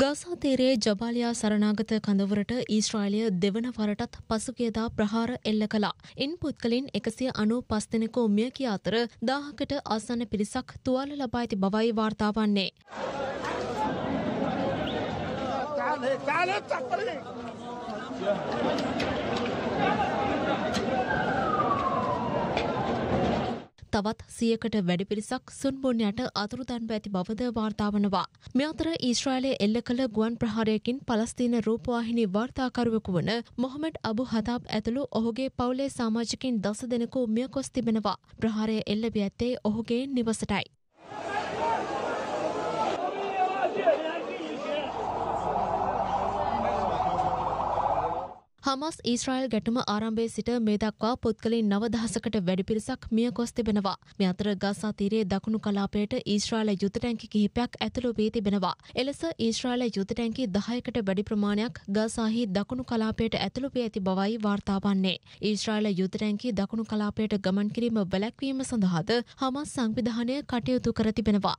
ගසා තීරයේ ජබාලියා සරණාගත කඳවුරට ඊශ්‍රායලය දෙවන වරටත් පසුගියදා ප්‍රහාර එල්ල කළා. ඉන් පුද්ගලින් එකසිය අනු පස් දෙනෙකු මිය ගිය අතර දාහකට ආසන්න පිරිසක් තුවාල ලබා ඇති බවයි වාර්තා වන්නේ. තවත් සියකට වැඩි පිරිසක් සුන්බුන්යට අතුරුදන්ව ඇති බවද වාර්තාාවනවා. මෙ අතර ඊශ්‍රායලය එල්ල කළ ගුවන් ප්‍රහාරයකින් පලස්තිීන රූපවාහිනි වාර්තාකරුවකු වන මොහමඩ් අබු හතාබ් ඇතුළු ඔහුගේ පවුලේ සාමාජිකින් දස දෙනකු මියකොස් තිබෙනවා. ප්‍රහාරය එල්ලබි ඇත්තේ ඔහුගේ නිවසටයි. හමස් ඊස්රායිල් ගැටුම ආරම්භයේ සිට මේ දක්වා පුද්ගලින් නවදහසකට වැඩි පිරිසක් මිය ගොස් තිබෙනවා. මේ අතර ගසා තීරයේ දකුණු කලාපයට ඊස්රායිල යුධටැංකි කිහිපයක් ඇතුළු වී තිබෙනවා. එලෙස ඊස්රායිල යුධටැංකි 10කට වැඩි ප්‍රමාණයක් ගසාහි දකුණු කලාපයට ඇතුළු වී ඇති බවයි වාර්තා වන්නේ. ඊස්රායිල යුධටැංකි දකුණු කලාපයට ගමන් කිරීම වැළැක්වීම සඳහාද හමස් සංවිධානය කටයුතු කර තිබෙනවා.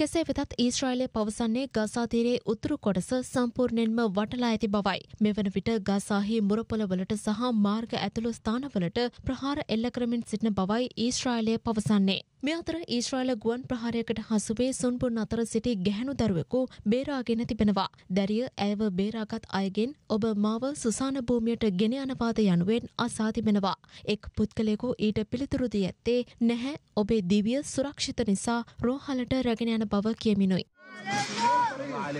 කෙසේ වෙතත් ඊශ්‍රායිලය පවසන්නේ ගසාතීරයේ උතුරු කොටස සම්පූර්ණයෙන්ම වටලා ඇති බවයි. මෙවන විට ගසාහි මුරපොළවලට සහ මාර්ග ඇතුළු ස්ථානවලට ප්‍රහාර එල්ල කරමින් සිටින බවයි ඊශ්‍රායිලය පවසන්නේ. මේ අතර ඊශ්‍රායල ගුවන් ප්‍රහාරයකට හසුවේ සුන්පුන් අතර සිටි ගැහැණු දරුවෙකු බේරාගෙන තිබෙනවා. දැරිය ඇයව බේරාගත් අයගෙන් ඔබ මාව සුසාන භූමියට ගෙන යනවාද යනුවෙන් අසා තිබෙනවා. එක් පුද්ගලයෙකු ඊට පිළිතුරු දී ඇත්තේ නැහැ ඔබේ දිව්‍ය සුරක්ෂිත නිසා රෝහලට රැගෙන යන බව කියමිනුයි.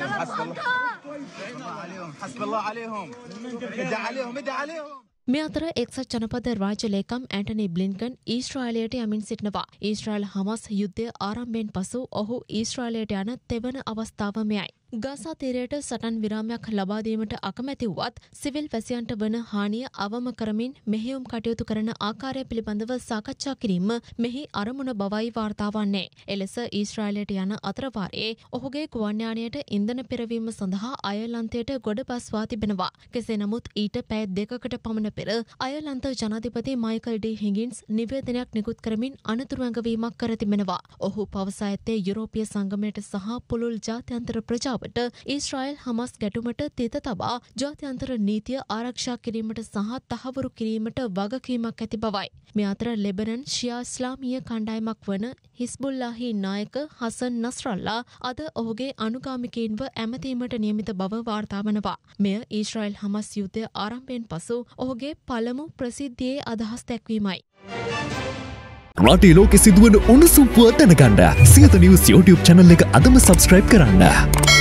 عليهم حسب الله عليهم ادعى عليهم ادعى عليهم මේ අතර එක්සත් ජනපද රාජ්‍ය ලේකම් ඇන්ටනි බ්ලින්කන් ඊශ්‍රායලයට යමින් සිටිනවා. ඊශ්‍රායල් හමස් යුද්ධය ආරම්භයෙන් පසු ඔහු ඊශ්‍රායලයට යන තෙවන අවස්ථාව මෙයයි. ගසා තීරයට සටන් විරාමයක් ලබා දීමට අකමැති වුවත් සිවිල් වැසියන්ට වන හානිය අවම කරමින් මෙහෙයුම් කටයුතු කරන ආකාරය පිළිබඳව සාකච්ඡා කිරීම මෙහි අරමුණ බවයි වාර්තා වන්නේ. එලෙස ඊශ්‍රායලයට යන අතරවාරයේ ඔහුගේ ගුවන්යානයට ඉන්ධන පිරවීම සඳහා අයර්ලන්තයට ගොඩබස්වා තිබෙනවා. කෙසේ නමුත් ඊට පැය දෙකකට පමණ පෙර අයර්ලන්ත ජනාධිපති මයිකල් ඩී හිගින්ස් නිවේදනයක් නිකුත් කරමින් අනතුරු ඇඟවීමක් කර තිබෙනවා. ඔහු පවසා ඇත්තේ යුරෝපීය සංගමයට සහ පුළුල් ජාත්‍යන්තර ප්‍රජාව අවස්ථාවට ඊශ්‍රායල් හමස් ගැටුමට තිත තබා ජාත්‍යන්තර නීතිය ආරක්ෂා කිරීමට සහ තහවුරු කිරීමට වගකීමක් ඇති බවයි. මේ අතර ලෙබනන් ෂියා ඉස්ලාමීය කණ්ඩායමක් වන හිස්බුල්ලාහි නායක හසන් නස්රල්ලා අද ඔහුගේ අනුගාමිකයින්ව ඇමතීමට නියමිත බව වාර්තාවනවා. මෙය ඊශ්‍රායල් හමස් යුද්ධය ආරම්භයෙන් පසු ඔහුගේ පළමු ප්‍රසිද්ධියේ අදහස් දැක්වීමයි. රටේ ලෝකෙ සිදුවන උණුසුම්පුව දැනගන්න සියත නිවස් YouTube channel එක අදම subscribe කරන්න.